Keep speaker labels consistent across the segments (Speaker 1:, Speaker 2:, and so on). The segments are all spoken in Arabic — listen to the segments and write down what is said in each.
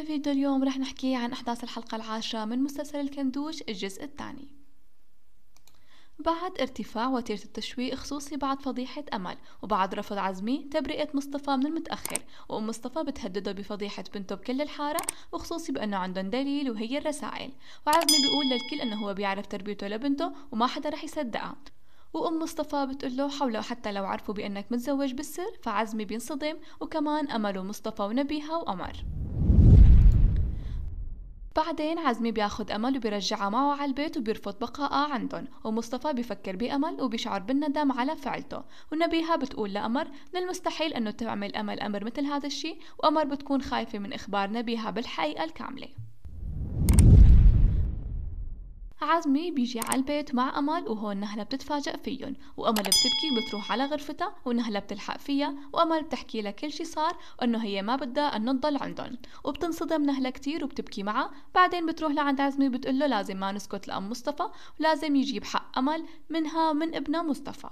Speaker 1: فيديو اليوم رح نحكي عن أحداث الحلقة العاشرة من مسلسل الكندوش الجزء الثاني بعد ارتفاع وتيرة التشويق خصوصي بعد فضيحة أمل وبعد رفض عزمي تبرئة مصطفى من المتأخر وأم مصطفى بتهدده بفضيحة بنته بكل الحارة وخصوصي بأنه عندهم دليل وهي الرسائل وعزمي بيقول للكل أنه هو بيعرف تربيته لبنته وما حدا رح يصدقها وأم مصطفى بتقول له حوله حتى لو عرفوا بأنك متزوج بالسر فعزمي بينصدم وكمان أمل ومصطفى ونبيها وأمر بعدين عزمي بياخد أمل وبرجعها معه على البيت وبيرفض بقائها عندهم ومصطفى بفكر بأمل وبيشعر بالندم على فعلته ونبيها بتقول لأمر من المستحيل أنه تعمل أمل أمر مثل هذا الشيء وأمر بتكون خايفة من إخبار نبيها بالحقيقة الكاملة عزمي بيجي على البيت مع أمل وهون نهلة بتتفاجئ فيهم وأمل بتبكي بتروح على غرفتها ونهلة بتلحق فيها وأمل بتحكي لها كل شي صار وأنه هي ما بدها أنه تضل عندهم وبتنصدم نهلة كتير وبتبكي معها بعدين بتروح لعند عزمي بتقول له لازم ما نسكت لأم مصطفى ولازم يجيب حق أمل منها ومن ابنها مصطفى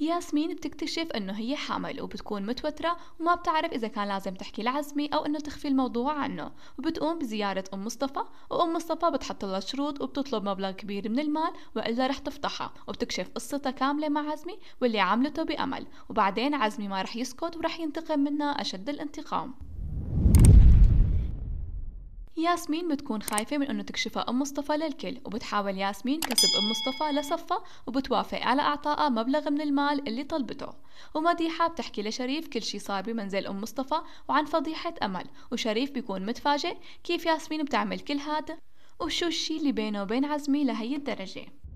Speaker 1: ياسمين بتكتشف انه هي حامل وبتكون متوترة وما بتعرف اذا كان لازم تحكي لعزمي او انه تخفي الموضوع عنه وبتقوم بزيارة ام مصطفى وام مصطفى بتحط لها شروط وبتطلب مبلغ كبير من المال والا رح تفضحها وبتكشف قصتها كاملة مع عزمي واللي عملته بامل وبعدين عزمي ما رح يسكت ورح ينتقم منها اشد الانتقام ياسمين بتكون خايفة من أنه تكشفها أم مصطفى للكل وبتحاول ياسمين كسب أم مصطفى لصفة وبتوافق على إعطائها مبلغ من المال اللي طلبته ومديحة بتحكي لشريف كل شي صار بمنزل أم مصطفى وعن فضيحة أمل وشريف بيكون متفاجئ كيف ياسمين بتعمل كل هذا وشو الشي اللي بينه وبين عزمي لهي الدرجة